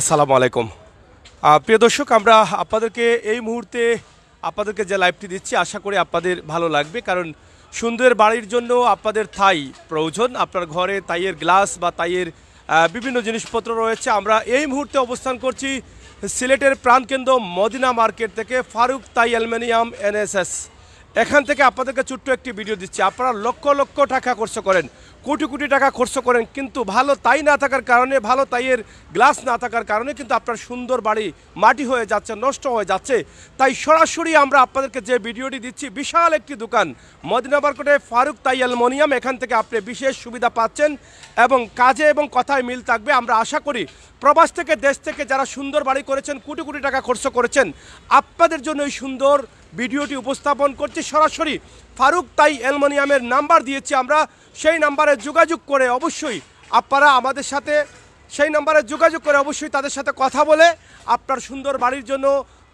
আসসালামু আলাইকুম প্রিয় দর্শক আমরা আপনাদেরকে এই মুহূর্তে আপনাদেরকে যে লাইভটি দিচ্ছি আশা করি আপনাদের ভালো লাগবে কারণ সুন্দর বাড়ির জন্য আপনাদের থাই প্রয়োজন আপনার ঘরে তাইয়ের গ্লাস বা তাইয়ের বিভিন্ন জিনিসপত্র রয়েছে আমরা এই মুহূর্তে অবস্থান করছি সিলেটের প্রাণকেন্দ্র মদিনা মার্কেট থেকে ফারুক তাই অ্যালুমিনিয়াম এনএসএস এখান থেকে আপনাদেরকে ছোট্ট একটি ভিডিও দিচ্ছি আপনারা লক্ষ লক্ষ টাকা খরচ করেন কোটি কোটি টাকা খরচ করেন কিন্তু ভালো তাই না থাকার কারণে ভালো তাইয়ের গ্লাস না থাকার কারণে কিন্তু আপনার সুন্দর বাড়ি মাটি হয়ে যাচ্ছে নষ্ট হয়ে যাচ্ছে তাই সরাসরি আমরা আপনাদেরকে যে ভিডিওটি দিচ্ছি বিশাল একটি দোকান মদিনা মার্কেটে ফারুক তাই অ্যালমোনিয়াম এখান থেকে আপনি বিশেষ সুবিধা পাচ্ছেন এবং কাজে এবং কথায় মিল থাকবে আমরা আশা করি প্রবাস থেকে দেশ থেকে যারা সুন্দর বাড়ি করেছেন কোটি কোটি টাকা খরচ করেছেন আপনাদের জন্য এই সুন্দর ভিডিওটি উপস্থাপন করছি সরাসরি ফারুক তাই অ্যালমোনিয়ামের নাম্বার দিয়েছি আমরা সেই নাম্বারে যোগাযোগ করে অবশ্যই আপনারা আমাদের সাথে সেই নাম্বারে যোগাযোগ করে অবশ্যই তাদের সাথে কথা বলে আপনার সুন্দর বাড়ির জন্য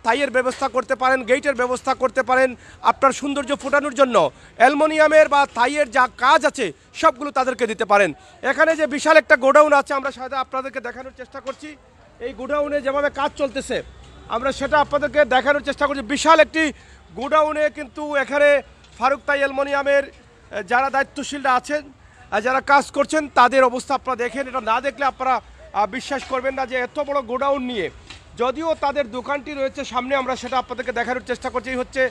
তাইয়ের ব্যবস্থা করতে পারেন গেটের ব্যবস্থা করতে পারেন আপনার সৌন্দর্য ফোটানোর জন্য অ্যালমোনিয়ামের বা তাইয়ের যা কাজ আছে সবগুলো তাদেরকে দিতে পারেন এখানে যে বিশাল একটা গোডাউন আছে আমরা সাথে আপনাদেরকে দেখানোর চেষ্টা করছি এই গোডাউনে যেভাবে কাজ চলতেছে আমরা সেটা আপনাদেরকে দেখানোর চেষ্টা করছি বিশাল একটি গোডাউনে কিন্তু এখানে ফারুক তাই অ্যালমোনিয়ামের যারা দায়িত্বশীলরা আছেন যারা কাজ করছেন তাদের অবস্থা আপনারা দেখেন এটা না দেখলে আপনারা বিশ্বাস করবেন না যে এত বড় গোডাউন নিয়ে যদিও তাদের দোকানটি রয়েছে সামনে আমরা সেটা আপনাদেরকে দেখানোর চেষ্টা করছি এই হচ্ছে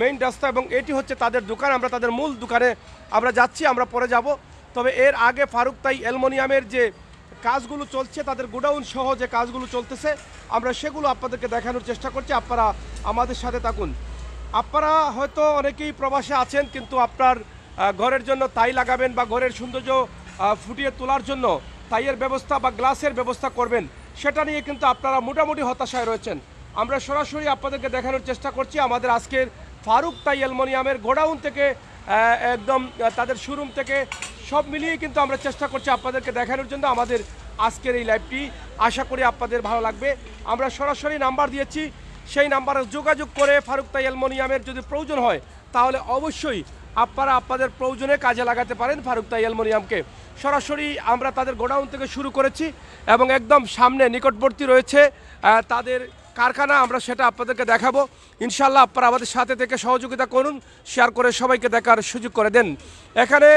মেইন রাস্তা এবং এটি হচ্ছে তাদের দোকান আমরা তাদের মূল দোকানে আমরা যাচ্ছি আমরা পরে যাব তবে এর আগে ফারুক তাই অ্যালমোনিয়ামের যে কাজগুলো চলছে তাদের গোডাউন সহ যে কাজগুলো চলতেছে আমরা সেগুলো আপনাদেরকে দেখানোর চেষ্টা করছি আপনারা আমাদের সাথে থাকুন আপনারা হয়তো অনেকেই প্রবাসে আছেন কিন্তু আপনার ঘরের জন্য তাই লাগাবেন বা ঘরের সৌন্দর্য ফুটিয়ে তোলার জন্য তাইয়ের ব্যবস্থা বা গ্লাসের ব্যবস্থা করবেন সেটা নিয়ে কিন্তু আপনারা মোটামুটি হতাশায় রয়েছেন আমরা সরাসরি আপনাদেরকে দেখানোর চেষ্টা করছি আমাদের আজকের ফারুক তাই অ্যালমোনিয়ামের গোডাউন থেকে একদম তাদের শোরুম থেকে সব মিলিয়ে কিন্তু আমরা চেষ্টা করছি আপনাদেরকে দেখানোর জন্য আমাদের আজকের এই লাইভটি আশা করি আপনাদের ভালো লাগবে আমরা সরাসরি নাম্বার দিয়েছি সেই নাম্বারে যোগাযোগ করে ফারুক তাই অ্যালমোনিয়ামের যদি প্রয়োজন হয় তাহলে অবশ্যই আপনারা আপনাদের প্রয়োজনে কাজে লাগাতে পারেন ফারুক তাইয়াল মরিয়ামকে সরাসরি আমরা তাদের গোডাউন থেকে শুরু করেছি এবং একদম সামনে নিকটবর্তী রয়েছে তাদের কারখানা আমরা সেটা আপনাদেরকে দেখাবো ইনশাল্লাহ আপনারা আমাদের সাথে থেকে সহযোগিতা করুন শেয়ার করে সবাইকে দেখার সুযোগ করে দেন এখানে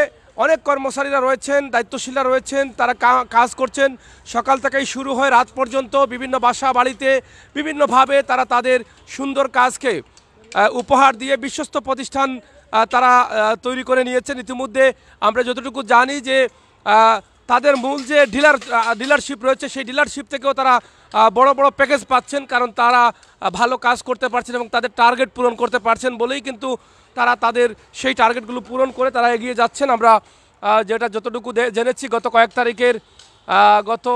অনেক কর্মচারীরা রয়েছেন দায়িত্বশীলরা রয়েছেন তারা কাজ করছেন সকাল থেকেই শুরু হয় রাত পর্যন্ত বিভিন্ন বাসা বাড়িতে বিভিন্নভাবে তারা তাদের সুন্দর কাজকে উপহার দিয়ে বিশ্বস্ত প্রতিষ্ঠান তারা তৈরি করে নিয়েছেন ইতিমধ্যে আমরা যতটুকু জানি যে তাদের মূল যে ডিলার ডিলারশিপ রয়েছে সেই ডিলারশিপ থেকেও তারা বড় বড় প্যাকেজ পাচ্ছেন কারণ তারা ভালো কাজ করতে পারছেন এবং তাদের টার্গেট পূরণ করতে পারছেন বলেই কিন্তু তারা তাদের সেই টার্গেটগুলো পূরণ করে তারা এগিয়ে যাচ্ছেন আমরা যেটা যতটুকু জেনেছি গত কয়েক তারিখের গত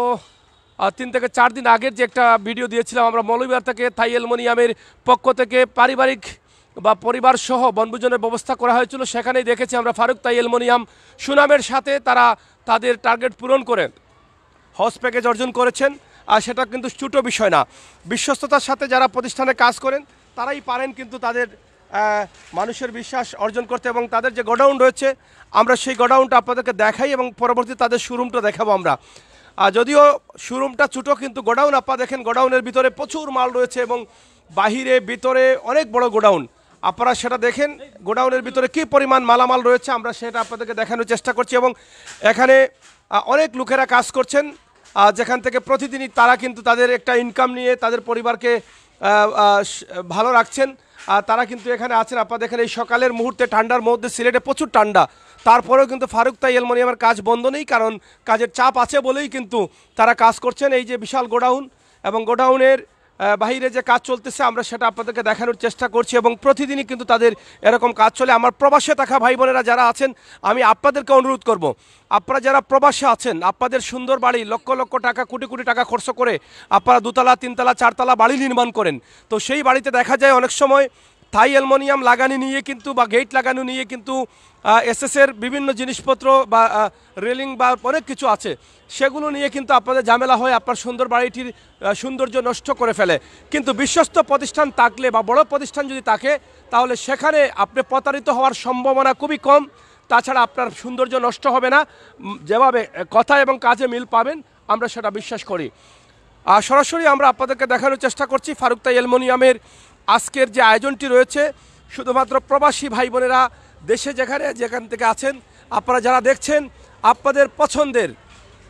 তিন থেকে চার দিন আগের যে একটা ভিডিও দিয়েছিলাম আমরা মৌলবিহার থেকে থাই অ্যালমোনিয়ামের পক্ষ থেকে পারিবারিক বা পরিবার সহ বনভোজনের ব্যবস্থা করা হয়েছিল সেখানেই দেখেছি আমরা ফারুক তাই এলমোনিয়াম সুনামের সাথে তারা তাদের টার্গেট পূরণ করেন হজ প্যাকেজ অর্জন করেছেন আর সেটা কিন্তু ছোটো বিষয় না বিশ্বস্ততার সাথে যারা প্রতিষ্ঠানে কাজ করেন তারাই পারেন কিন্তু তাদের মানুষের বিশ্বাস অর্জন করতে এবং তাদের যে গোডাউন রয়েছে আমরা সেই গোডাউনটা আপনাদেরকে দেখাই এবং পরবর্তী তাদের শোরুমটা দেখাবো আমরা আর যদিও শোরুমটা ছোটো কিন্তু গোডাউন আপনারা দেখেন গোডাউনের ভিতরে প্রচুর মাল রয়েছে এবং বাহিরে ভিতরে অনেক বড় গোডাউন আপনারা সেটা দেখেন গোডাউনের ভিতরে কি পরিমাণ মালামাল রয়েছে আমরা সেটা আপনাদেরকে দেখানোর চেষ্টা করছি এবং এখানে অনেক লোকেরা কাজ করছেন যেখান থেকে প্রতিদিনই তারা কিন্তু তাদের একটা ইনকাম নিয়ে তাদের পরিবারকে ভালো রাখছেন তারা কিন্তু এখানে আছেন আপনাদের দেখেন এই সকালের মুহূর্তে ঠান্ডার মধ্যে সিলেটে প্রচুর ঠান্ডা তারপরেও কিন্তু ফারুক তাই আমার কাজ বন্ধ নেই কারণ কাজের চাপ আছে বলেই কিন্তু তারা কাজ করছেন এই যে বিশাল গোডাউন এবং গোডাউনের বাহিরে যে কাজ চলতেছে আমরা সেটা আপনাদেরকে দেখানোর চেষ্টা করছি এবং প্রতিদিনই কিন্তু তাদের এরকম কাজ চলে আমার প্রবাসে থাকা ভাই বোনেরা যারা আছেন আমি আপনাদেরকে অনুরোধ করব। আপনারা যারা প্রবাসে আছেন আপনাদের সুন্দর বাড়ি লক্ষ লক্ষ টাকা কোটি কোটি টাকা খরচ করে আপনারা দুতলা তিনতলা চারতলা বাড়ি নির্মাণ করেন তো সেই বাড়িতে দেখা যায় অনেক সময় থাই অ্যালমোনিয়াম লাগানো নিয়ে কিন্তু বা গেট লাগানো নিয়ে কিন্তু এসএসের বিভিন্ন জিনিসপত্র বা রেলিং বা অনেক কিছু আছে সেগুলো নিয়ে কিন্তু আপনাদের ঝামেলা হয় আপনার সুন্দর বাড়িটির সৌন্দর্য নষ্ট করে ফেলে কিন্তু বিশ্বস্ত প্রতিষ্ঠান থাকলে বা বড় প্রতিষ্ঠান যদি থাকে তাহলে সেখানে আপনি প্রতারিত হওয়ার সম্ভাবনা খুবই কম তাছাড়া আপনার সৌন্দর্য নষ্ট হবে না যেভাবে কথা এবং কাজে মিল পাবেন আমরা সেটা বিশ্বাস করি আর সরাসরি আমরা আপনাদেরকে দেখানোর চেষ্টা করছি ফারুক তাই অ্যালমোনিয়ামের আজকের যে আয়োজনটি রয়েছে শুধুমাত্র প্রবাসী ভাই বোনেরা দেশে যেখানে যেখান থেকে আছেন আপনারা যারা দেখছেন আপনাদের পছন্দের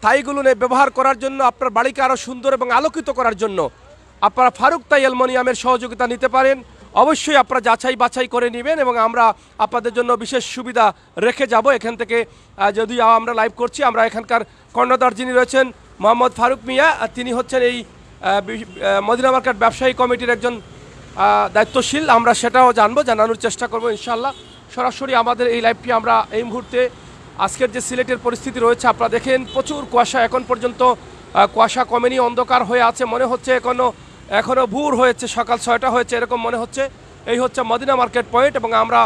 তাইগুলোনে ব্যবহার করার জন্য আপনার বাড়িকে আরও সুন্দর এবং আলোকিত করার জন্য আপনারা ফারুক তাই অ্যালমোনিয়ামের সহযোগিতা নিতে পারেন অবশ্যই আপনারা যাচাই বাছাই করে নেবেন এবং আমরা আপনাদের জন্য বিশেষ সুবিধা রেখে যাব এখান থেকে যদি আমরা লাইভ করছি আমরা এখানকার কর্ণধার যিনি রয়েছেন মোহাম্মদ ফারুক মিয়া তিনি হচ্ছেন এই মদিনা মার্কেট ব্যবসায়ী কমিটির একজন দায়িত্বশীল আমরা সেটাও জানবো জানানোর চেষ্টা করব ইনশাল্লাহ সরাসরি আমাদের এই লাইভটি আমরা এই মুহূর্তে আজকের যে সিলেটের পরিস্থিতি রয়েছে আপনারা দেখেন প্রচুর কুয়াশা এখন পর্যন্ত কুয়াশা কমেনি অন্ধকার হয়ে আছে মনে হচ্ছে এখনও এখনও ভুর হয়েছে সকাল ছয়টা হয়েছে এরকম মনে হচ্ছে এই হচ্ছে মদিনা মার্কেট পয়েন্ট এবং আমরা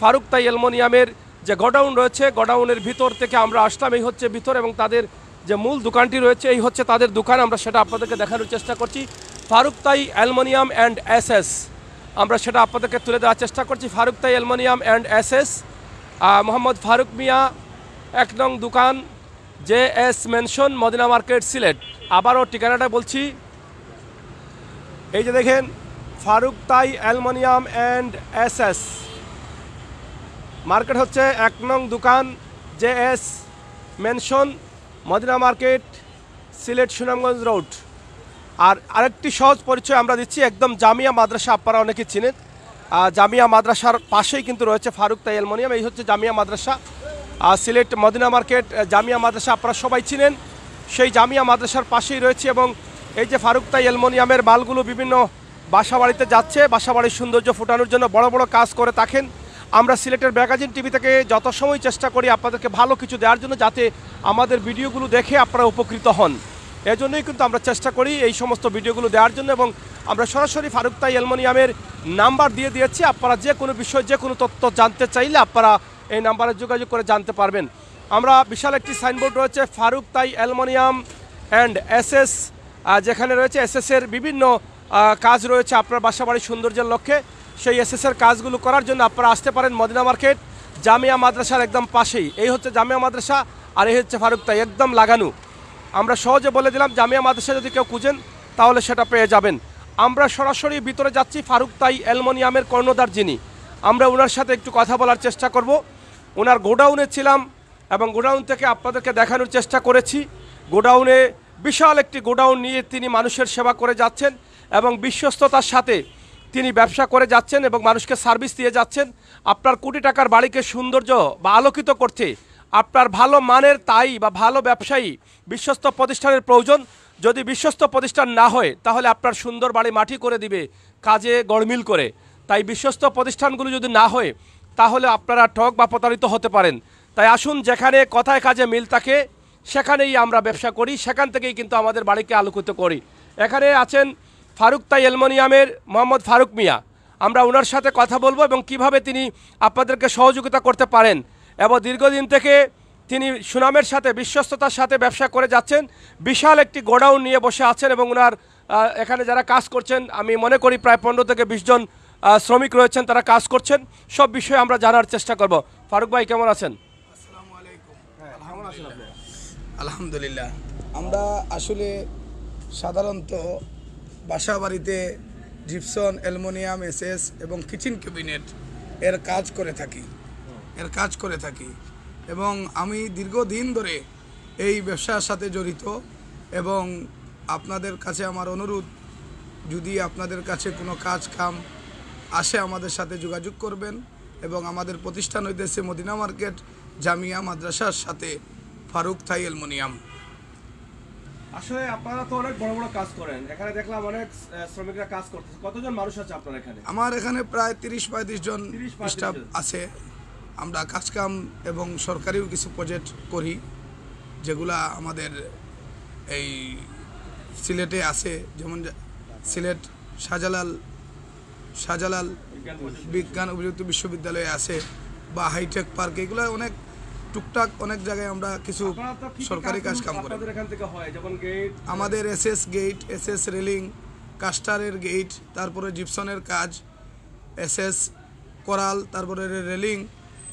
ফারুক তাই অ্যালমোনিয়ামের যে গোডাউন রয়েছে গোডাউনের ভিতর থেকে আমরা আসলাম এই হচ্ছে ভিতর এবং তাদের যে মূল দোকানটি রয়েছে এই হচ্ছে তাদের দোকান আমরা সেটা আপনাদেরকে দেখানোর চেষ্টা করছি ফারুক তাই অ্যালমোনিয়াম অ্যান্ড অ্যাসেস আমরা সেটা আপনাদেরকে তুলে দেওয়ার চেষ্টা করছি ফারুক তাই অ্যালমোনিয়াম অ্যান্ড অ্যাসেস মোহাম্মদ ফারুক মিয়া এক নং দোকান J S mansion Madina market Sylhet আবারও ঠিকানাটা বলছি এই যে দেখেন ফারুক তাই অ্যালমোনিয়াম অ্যান্ড এস মার্কেট হচ্ছে এক নং দোকান J S mansion Madina market Sylhet Sunamganj road আর আরেকটি সহজ পরিচয় আমরা দিচ্ছি একদম জামিয়া মাদ্রাসা আপনারা অনেকে চিনেন জামিয়া মাদ্রাসার পাশেই কিন্তু রয়েছে ফারুক তাই অ্যালমোনিয়াম এই হচ্ছে জামিয়া মাদ্রাসা সিলেট মদিনা মার্কেট জামিয়া মাদ্রাসা আপনারা সবাই চিনেন সেই জামিয়া মাদ্রাসার পাশেই রয়েছে এবং এই যে ফারুক তাই অ্যালমোনিয়ামের মালগুলো বিভিন্ন বাসাবাড়িতে যাচ্ছে বাসাবাড়ির সৌন্দর্য ফোটানোর জন্য বড় বড় কাজ করে থাকেন আমরা সিলেটের ম্যাগাজিন টিভি থেকে যত সময় চেষ্টা করি আপনাদেরকে ভালো কিছু দেওয়ার জন্য যাতে আমাদের ভিডিওগুলো দেখে আপনারা উপকৃত হন এজন্যই কিন্তু আমরা চেষ্টা করি এই সমস্ত ভিডিওগুলো দেওয়ার জন্য এবং আমরা সরাসরি ফারুক তাই অ্যালমোনিয়ামের নাম্বার দিয়ে দিয়েছি আপনারা যে কোনো বিষয় যে কোনো তথ্য জানতে চাইলে আপনারা এই নাম্বারে যোগাযোগ করে জানতে পারবেন আমরা বিশাল একটি সাইনবোর্ড রয়েছে ফারুক তাই অ্যালমোনিয়াম অ্যান্ড এসএস যেখানে রয়েছে এসএসের বিভিন্ন কাজ রয়েছে আপনার বাসাবাড়ির সৌন্দর্যের লক্ষ্যে সেই এসএসের কাজগুলো করার জন্য আপনারা আসতে পারেন মদিনা মার্কেট জামিয়া মাদ্রাসার একদম পাশেই এই হচ্ছে জামিয়া মাদ্রাসা আর এই হচ্ছে ফারুক তাই একদম লাগানো আমরা সহজে বলে দিলাম জামিয়া মাদ্রাসা যদি কেউ খুঁজেন তাহলে সেটা পেয়ে যাবেন আমরা সরাসরি ভিতরে যাচ্ছি ফারুক তাই অ্যালমোনিয়ামের কর্ণধার যিনি আমরা ওনার সাথে একটু কথা বলার চেষ্টা করব ওনার গোডাউনে ছিলাম এবং গোডাউন থেকে আপনাদেরকে দেখানোর চেষ্টা করেছি গোডাউনে বিশাল একটি গোডাউন নিয়ে তিনি মানুষের সেবা করে যাচ্ছেন এবং বিশ্বস্ততার সাথে তিনি ব্যবসা করে যাচ্ছেন এবং মানুষকে সার্ভিস দিয়ে যাচ্ছেন আপনার কোটি টাকার বাড়িকে সৌন্দর্য বা আলোকিত করতে আপনার ভালো মানের তাই বা ভালো ব্যবসায়ী বিশ্বস্ত প্রতিষ্ঠানের প্রয়োজন যদি বিশ্বস্ত প্রতিষ্ঠান না হয় তাহলে আপনার সুন্দর বাড়ি মাটি করে দিবে কাজে গড়মিল করে তাই বিশ্বস্ত প্রতিষ্ঠানগুলো যদি না হয় তাহলে আপনারা ঠক বা প্রতারিত হতে পারেন তাই আসুন যেখানে কথায় কাজে মিল থাকে সেখানেই আমরা ব্যবসা করি সেখান থেকেই কিন্তু আমাদের বাড়িকে আলোকিত করি এখানে আছেন ফারুক তাই অ্যালমোনিয়ামের মোহাম্মদ ফারুক মিয়া আমরা ওনার সাথে কথা বলবো এবং কিভাবে তিনি আপনাদেরকে সহযোগিতা করতে পারেন এবং দীর্ঘদিন থেকে তিনি সুনামের সাথে বিশ্বস্ততার সাথে ব্যবসা করে যাচ্ছেন বিশাল একটি গোডাউন নিয়ে বসে আছেন এবং ওনার এখানে যারা কাজ করছেন আমি মনে করি প্রায় পনেরো থেকে বিশ জন শ্রমিক রয়েছেন তারা কাজ করছেন সব বিষয়ে আমরা জানার চেষ্টা করব ফারুক ভাই কেমন আছেন আলহামদুলিল্লাহ আমরা আসলে সাধারণত বাসা বাড়িতে জিপসন অ্যালমোনিয়াম এসএস এবং কিচেন ক্যাবিনেট এর কাজ করে থাকি এর কাজ করে থাকি এবং আমি দীর্ঘদিন ধরে এই ব্যবসার সাথে জড়িত এবং আপনাদের কাছে আমার অনুরোধ যদি আপনাদের কাছে কোনো কাজ কাম আসে আমাদের সাথে যোগাযোগ করবেন এবং আমাদের প্রতিষ্ঠান হইতেছে মদিনা মার্কেট জামিয়া মাদ্রাসার সাথে ফারুক থাই অ্যালমোনিয়াম আসলে আপনারা তো অনেক বড় বড় কাজ করেন এখানে দেখলাম অনেক শ্রমিকরা কাজ করতেছে কতজন মানুষ আছে আপনার এখানে আমার এখানে প্রায় তিরিশ পঁয়ত্রিশ জন স্টাফ আছে আমরা কাজকাম এবং সরকারিও কিছু প্রজেক্ট করি যেগুলা আমাদের এই সিলেটে আছে যেমন সিলেট শাহজালাল শাহজালাল বিজ্ঞান অভিযুক্ত বিশ্ববিদ্যালয়ে আছে বা হাইটেক পার্ক এগুলো অনেক টুকটাক অনেক জায়গায় আমরা কিছু সরকারি কাজ কাম করি আমাদের S S gate S railing কাস্টারের গেট তারপরে জিপসনের কাজ এস এস করাল তারপরে রেলিং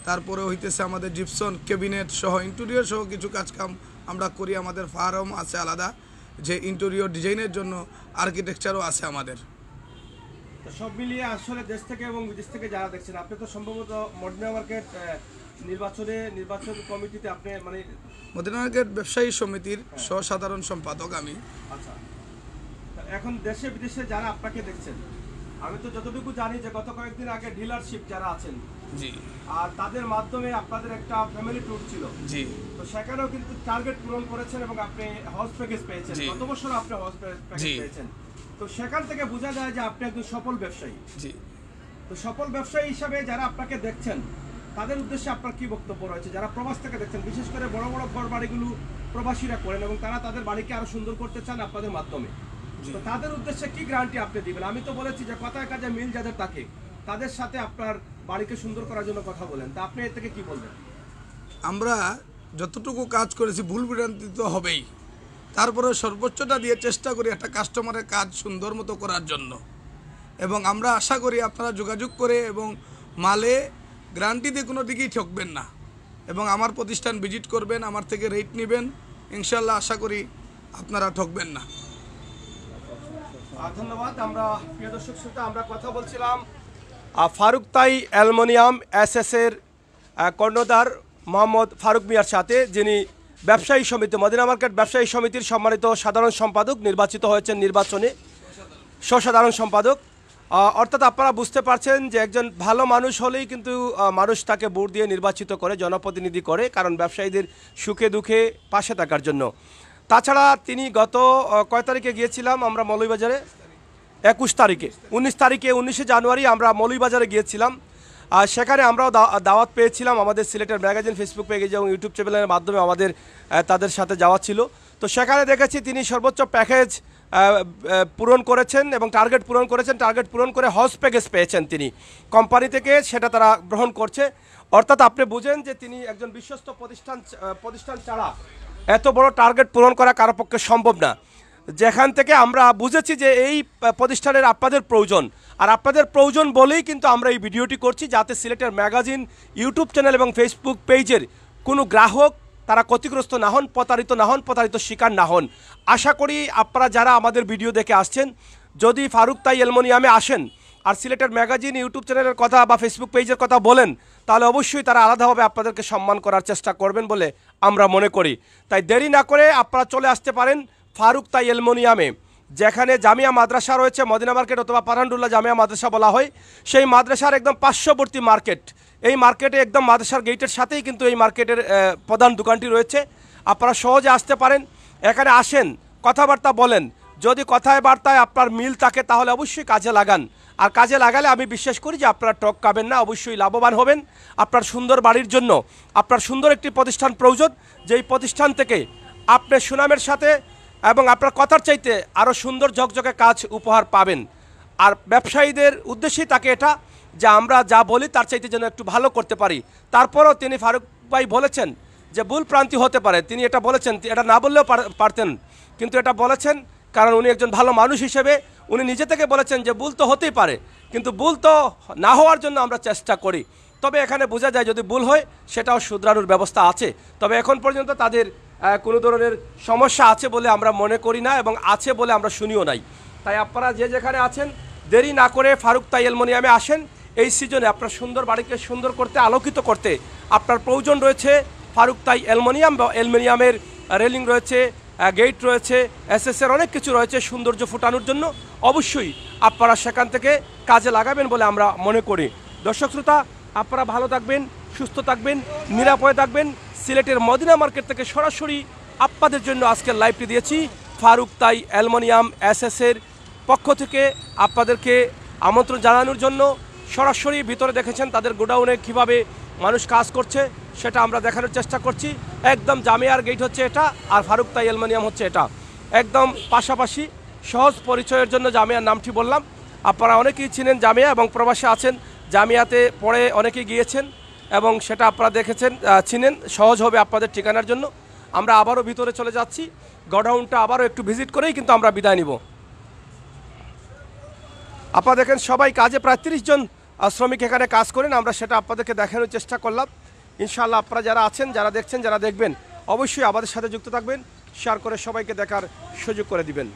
তারপরে হইতেছে আমাদের জিপসন ক্যাবিনেট সহ ইন্টেরিয়র সহ কিছু কাজকাম আমরা করি আমাদের ফার্ম আছে আলাদা যে ইন্টেরিয়র ডিজাইনের জন্য আর্কিটেকচারও আছে আমাদের সব মিলিয়ে আসলে দেশ থেকে এবং বিদেশ থেকে যারা দেখছেন আপনি তো সম্ভবত মডনা মার্কেট নির্বাচনে নির্বাচন কমিটিতে আপনি মানে মদিনা মার্কেট ব্যবসায়ী সমিতির হ্যাঁ। সহসাধারণ সম্পাদক আমি আচ্ছা এখন দেশে বিদেশে যারা আপনাকে দেখছেন আমি তো যতটুকু জানি যে গত কয়েকদিন আগে ডিলারশিপ যারা আছেন জি আর তাদের মাধ্যমে আপনাদের একটা ফ্যামিলি ট্যুর ছিল জি তো সেখানেও কিন্তু টার্গেট পূরণ করেছেন এবং আপনি হাউস প্যাকেজ পেয়েছেন গত বছর আপনি হাউস প্যাকেজ পেয়েছেন তো সেখান থেকে বোঝা যায় যে আপনি একজন সফল ব্যবসায়ী জি তো সফল ব্যবসায়ী হিসাবে যারা আপনাকে দেখছেন তাদের উদ্দেশ্যে আপনার কি বক্তব্য রয়েছে যারা প্রবাস থেকে দেখছেন বিশেষ করে বড় বড় ঘর বাড়িগুলো প্রবাসীরা করেন এবং তারা তাদের বাড়িকে আরো সুন্দর করতে চান আপনাদের মাধ্যমে তাদের উদ্দেশ্যে কি গ্যারান্টি আপনি দিবেন আমি তো বলেছি যে কথায় কাজে মিল যাদের তাকে তাদের সাথে আপনার বাড়িকে সুন্দর করার জন্য কথা বলেন তা আপনি এর থেকে কি বলবেন আমরা যতটুকু কাজ করেছি ভুল বিভ্রান্তি তো হবেই তারপরে সর্বোচ্চটা দিয়ে চেষ্টা করি একটা কাস্টমারের কাজ সুন্দর মতো করার জন্য এবং আমরা আশা করি আপনারা যোগাযোগ করে এবং মালে গ্রান্টিতে কোনো দিকেই ঠকবেন না এবং আমার প্রতিষ্ঠান ভিজিট করবেন আমার থেকে রেট নেবেন ইনশাল্লাহ আশা করি আপনারা ঠকবেন না ধন্যবাদ আমরা প্রিয় দর্শক শ্রোতা আমরা কথা বলছিলাম ফারুক তাই অ্যালমোনিয়াম এর কর্ণধার মোহাম্মদ ফারুক মিয়ার সাথে যিনি ব্যবসায়ী সমিতি মদিনা মার্কেট ব্যবসায়ী সমিতির সম্মানিত সাধারণ সম্পাদক নির্বাচিত হয়েছেন নির্বাচনে সসাধারণ সম্পাদক অর্থাৎ আপনারা বুঝতে পারছেন যে একজন ভালো মানুষ হলেই কিন্তু মানুষ তাকে ভোট দিয়ে নির্বাচিত করে জনপ্রতিনিধি করে কারণ ব্যবসায়ীদের সুখে দুঃখে পাশে থাকার জন্য তাছাড়া তিনি গত কয় তারিখে গিয়েছিলাম আমরা মৌলবাজারে একুশ তারিখে উনিশ তারিখে উনিশে জানুয়ারি আমরা মৌলবাজারে গিয়েছিলাম আর সেখানে আমরাও দাওয়াত পেয়েছিলাম আমাদের সিলেটের ম্যাগাজিন ফেসবুক পেজ এবং ইউটিউব চ্যানেলের মাধ্যমে আমাদের তাদের সাথে যাওয়া ছিল তো সেখানে দেখেছি তিনি সর্বোচ্চ প্যাকেজ পূরণ করেছেন এবং টার্গেট পূরণ করেছেন টার্গেট পূরণ করে হজ প্যাকেজ পেয়েছেন তিনি কোম্পানি থেকে সেটা তারা গ্রহণ করছে অর্থাৎ আপনি বুঝেন যে তিনি একজন বিশ্বস্ত প্রতিষ্ঠান প্রতিষ্ঠান ছাড়া এত বড় টার্গেট পূরণ করা কারো পক্ষে সম্ভব না যেখান থেকে আমরা বুঝেছি যে এই প্রতিষ্ঠানের আপনাদের প্রয়োজন আর আপনাদের প্রয়োজন বলেই কিন্তু আমরা এই ভিডিওটি করছি যাতে সিলেটের ম্যাগাজিন ইউটিউব চ্যানেল এবং ফেসবুক পেজের কোনো গ্রাহক তারা ক্ষতিগ্রস্ত না হন প্রতারিত না হন প্রতারিত শিকার না হন আশা করি আপনারা যারা আমাদের ভিডিও দেখে আসছেন যদি ফারুক তাই এলমোনিয়ামে আসেন আর সিলেটের ম্যাগাজিন ইউটিউব চ্যানেলের কথা বা ফেসবুক পেজের কথা বলেন তাহলে অবশ্যই তারা আলাদাভাবে আপনাদেরকে সম্মান করার চেষ্টা করবেন বলে আমরা মনে করি তাই দেরি না করে আপনারা চলে আসতে পারেন ফারুক তাই এলমোনিয়ামে যেখানে জামিয়া মাদ্রাসা রয়েছে মদিনা মার্কেট অথবা পারানডুল্লা জামিয়া মাদ্রাসা বলা হয় সেই মাদ্রাসার একদম পার্শ্ববর্তী মার্কেট এই মার্কেটে একদম মাদ্রাসার গেটের সাথেই কিন্তু এই মার্কেটের প্রধান দোকানটি রয়েছে আপনারা সহজে আসতে পারেন এখানে আসেন কথাবার্তা বলেন যদি কথায় বার্তায় আপনার মিল থাকে তাহলে অবশ্যই কাজে লাগান আর কাজে লাগালে আমি বিশ্বাস করি যে আপনারা টক কাবেন না অবশ্যই লাভবান হবেন আপনার সুন্দর বাড়ির জন্য আপনার সুন্দর একটি প্রতিষ্ঠান প্রয়োজন যেই প্রতিষ্ঠান থেকে আপনার সুনামের সাথে এবং আপনার কথার চাইতে আরও সুন্দর ঝকঝকে কাজ উপহার পাবেন আর ব্যবসায়ীদের উদ্দেশ্যেই তাকে এটা যে আমরা যা বলি তার চাইতে যেন একটু ভালো করতে পারি তারপরও তিনি ফারুক ভাই বলেছেন যে ভুল প্রান্তি হতে পারে তিনি এটা বলেছেন এটা না বললেও পারতেন কিন্তু এটা বলেছেন কারণ উনি একজন ভালো মানুষ হিসেবে উনি নিজে থেকে বলেছেন যে ভুল তো হতেই পারে কিন্তু ভুল তো না হওয়ার জন্য আমরা চেষ্টা করি তবে এখানে বোঝা যায় যদি ভুল হয় সেটাও শুধরানোর ব্যবস্থা আছে তবে এখন পর্যন্ত তাদের কোনো ধরনের সমস্যা আছে বলে আমরা মনে করি না এবং আছে বলে আমরা শুনিও নাই তাই আপনারা যে যেখানে আছেন দেরি না করে ফারুক তাই এলমোনিয়ামে আসেন এই সিজনে আপনার সুন্দর বাড়িকে সুন্দর করতে আলোকিত করতে আপনার প্রয়োজন রয়েছে ফারুক তাই অ্যালমোনিয়াম বা অ্যালমোনিয়ামের রেলিং রয়েছে গেট রয়েছে এসএসের অনেক কিছু রয়েছে সৌন্দর্য ফোটানোর জন্য অবশ্যই আপনারা সেখান থেকে কাজে লাগাবেন বলে আমরা মনে করি দর্শক শ্রোতা আপনারা ভালো থাকবেন সুস্থ থাকবেন নিরাপদে থাকবেন সিলেটের মদিনা মার্কেট থেকে সরাসরি আপনাদের জন্য আজকের লাইভটি দিয়েছি ফারুক তাই অ্যালমোনিয়াম এসএসের পক্ষ থেকে আপনাদেরকে আমন্ত্রণ জানানোর জন্য সরাসরি ভিতরে দেখেছেন তাদের গোডাউনে কিভাবে মানুষ কাজ করছে সেটা আমরা দেখানোর চেষ্টা করছি একদম জামিয়ার গেট হচ্ছে এটা আর ফারুক তাই অ্যালমোনিয়াম হচ্ছে এটা একদম পাশাপাশি সহজ পরিচয়ের জন্য জামিয়ার নামটি বললাম আপনারা অনেকেই চিনেন জামিয়া এবং প্রবাসে আছেন জামিয়াতে পড়ে অনেকেই গিয়েছেন এবং সেটা আপনারা দেখেছেন চিনেন সহজ হবে আপনাদের ঠিকানার জন্য আমরা আবারও ভিতরে চলে যাচ্ছি গডাউনটা আবারও একটু ভিজিট করেই কিন্তু আমরা বিদায় নিব আপনারা দেখেন সবাই কাজে প্রায় তিরিশ জন শ্রমিক এখানে কাজ করেন আমরা সেটা আপনাদেরকে দেখানোর চেষ্টা করলাম ইনশাল্লাহ আপনারা যারা আছেন যারা দেখছেন যারা দেখবেন অবশ্যই আমাদের সাথে যুক্ত থাকবেন শেয়ার করে সবাইকে দেখার সুযোগ করে দিবেন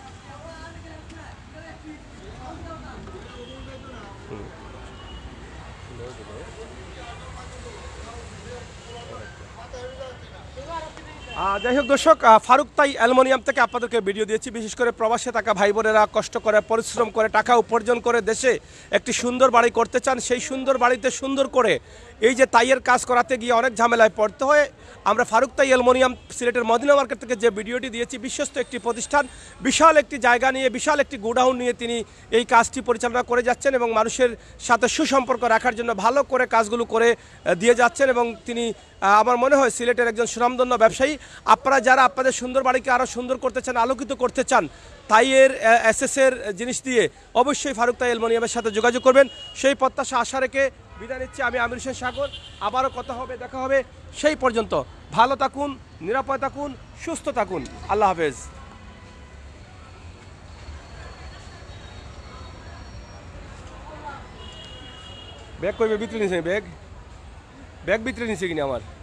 যাই হোক দর্শক ফারুক তাই অ্যালুমিনিয়াম থেকে আপনাদেরকে ভিডিও দিয়েছি বিশেষ করে প্রবাসে থাকা ভাই বোনেরা কষ্ট করে পরিশ্রম করে টাকা উপার্জন করে দেশে একটি সুন্দর বাড়ি করতে চান সেই সুন্দর বাড়িতে সুন্দর করে এই যে তাইয়ের কাজ করাতে গিয়ে অনেক ঝামেলায় পড়তে হয় আমরা ফারুক তাই অ্যালমোনিয়াম সিলেটের মদিনা মার্কেট থেকে যে ভিডিওটি দিয়েছি বিশ্বস্ত একটি প্রতিষ্ঠান বিশাল একটি জায়গা নিয়ে বিশাল একটি গোডাউন নিয়ে তিনি এই কাজটি পরিচালনা করে যাচ্ছেন এবং মানুষের সাথে সুসম্পর্ক রাখার জন্য ভালো করে কাজগুলো করে দিয়ে যাচ্ছেন এবং তিনি আমার মনে হয় সিলেটের একজন সুনামধন্য ব্যবসায়ী আপনারা যারা আপনাদের সুন্দর বাড়িকে আরও সুন্দর করতে চান আলোকিত করতে চান তাইয়ের এসএসের জিনিস দিয়ে অবশ্যই ফারুক তাই অ্যালমোনিয়ামের সাথে যোগাযোগ করবেন সেই প্রত্যাশা আশা রেখে বিদায় নিচ্ছি আমি আমির হোসেন সাগর আবারও কথা হবে দেখা হবে সেই পর্যন্ত ভালো থাকুন নিরাপদ থাকুন সুস্থ থাকুন আল্লাহ হাফেজ ব্যাগ করবে বিতরে নিছে ব্যাগ ব্যাগ বিতরে নিছে কিনা আমার